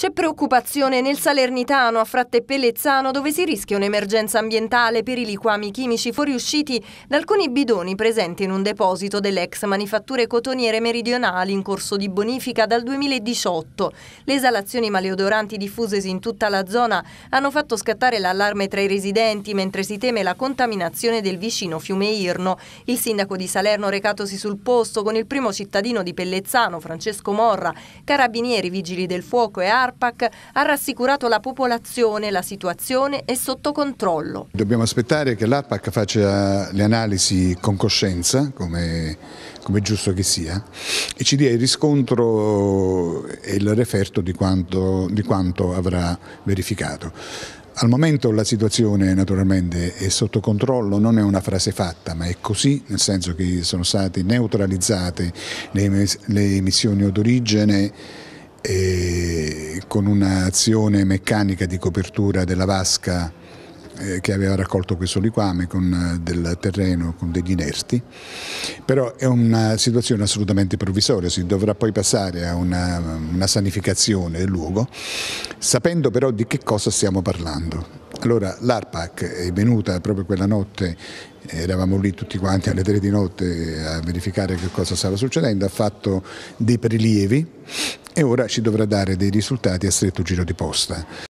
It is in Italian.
C'è preoccupazione nel Salernitano a Fratte Pellezzano dove si rischia un'emergenza ambientale per i liquami chimici fuoriusciti da alcuni bidoni presenti in un deposito delle ex manifatture cotoniere meridionali in corso di bonifica dal 2018. Le esalazioni maleodoranti diffusesi in tutta la zona hanno fatto scattare l'allarme tra i residenti mentre si teme la contaminazione del vicino fiume Irno. Il sindaco di Salerno recatosi sul posto con il primo cittadino di Pellezzano, Francesco Morra, carabinieri, vigili del fuoco e armi Carpac ha rassicurato la popolazione, la situazione è sotto controllo. Dobbiamo aspettare che l'ARPAC faccia le analisi con coscienza, come, come è giusto che sia, e ci dia il riscontro e il referto di quanto, di quanto avrà verificato. Al momento la situazione naturalmente è sotto controllo, non è una frase fatta, ma è così, nel senso che sono state neutralizzate le, emissioni odorigene e con un'azione meccanica di copertura della vasca eh, che aveva raccolto questo liquame con eh, del terreno, con degli inerti, però è una situazione assolutamente provvisoria, si dovrà poi passare a una, una sanificazione del luogo, sapendo però di che cosa stiamo parlando. Allora l'ARPAC è venuta proprio quella notte, eravamo lì tutti quanti alle tre di notte a verificare che cosa stava succedendo, ha fatto dei prelievi e ora ci dovrà dare dei risultati a stretto giro di posta.